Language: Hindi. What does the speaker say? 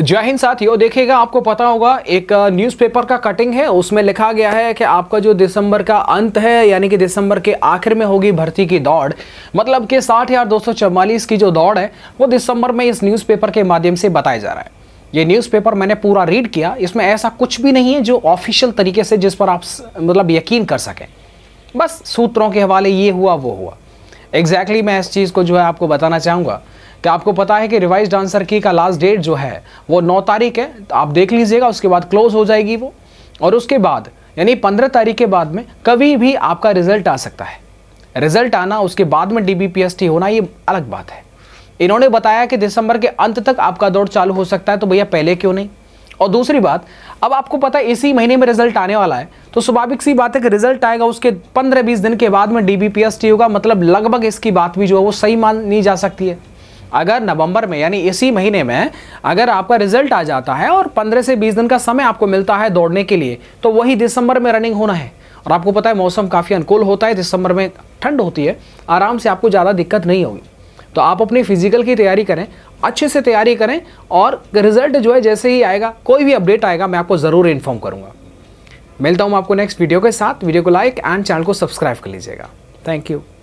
जय हिंद साथियों देखिएगा आपको पता होगा एक न्यूज़पेपर का कटिंग है उसमें लिखा गया है कि आपका जो दिसंबर का अंत है यानी कि दिसंबर के आखिर में होगी भर्ती की दौड़ मतलब कि साठ हजार दो सौ की जो दौड़ है वो दिसंबर में इस न्यूज़पेपर के माध्यम से बताया जा रहा है ये न्यूज़पेपर मैंने पूरा रीड किया इसमें ऐसा कुछ भी नहीं है जो ऑफिशियल तरीके से जिस पर आप मतलब यकीन कर सकें बस सूत्रों के हवाले ये हुआ वो हुआ एग्जैक्टली exactly मैं इस चीज़ को जो है आपको बताना चाहूँगा क्या आपको पता है कि रिवाइज आंसर की का लास्ट डेट जो है वो नौ तारीख है तो आप देख लीजिएगा उसके बाद क्लोज हो जाएगी वो और उसके बाद यानी पंद्रह तारीख के बाद में कभी भी आपका रिजल्ट आ सकता है रिजल्ट आना उसके बाद में डी होना ये अलग बात है इन्होंने बताया कि दिसंबर के अंत तक आपका दौड़ चालू हो सकता है तो भैया पहले क्यों नहीं और दूसरी बात अब आपको पता है इसी महीने में रिजल्ट आने वाला है तो स्वाभाविक सी बात है कि रिजल्ट आएगा उसके 15-20 दिन के बाद में डी होगा मतलब लगभग इसकी बात भी जो है वो सही मानी जा सकती है अगर नवंबर में यानी इसी महीने में अगर आपका रिजल्ट आ जाता है और 15 से 20 दिन का समय आपको मिलता है दौड़ने के लिए तो वही दिसंबर में रनिंग होना है और आपको पता है मौसम काफ़ी अनुकूल होता है दिसंबर में ठंड होती है आराम से आपको ज़्यादा दिक्कत नहीं होगी तो आप अपनी फिजिकल की तैयारी करें अच्छे से तैयारी करें और रिजल्ट जो है जैसे ही आएगा कोई भी अपडेट आएगा मैं आपको ज़रूर इन्फॉर्म करूँगा मिलता हूँ आपको नेक्स्ट वीडियो के साथ वीडियो को लाइक एंड चैनल को सब्सक्राइब कर लीजिएगा थैंक यू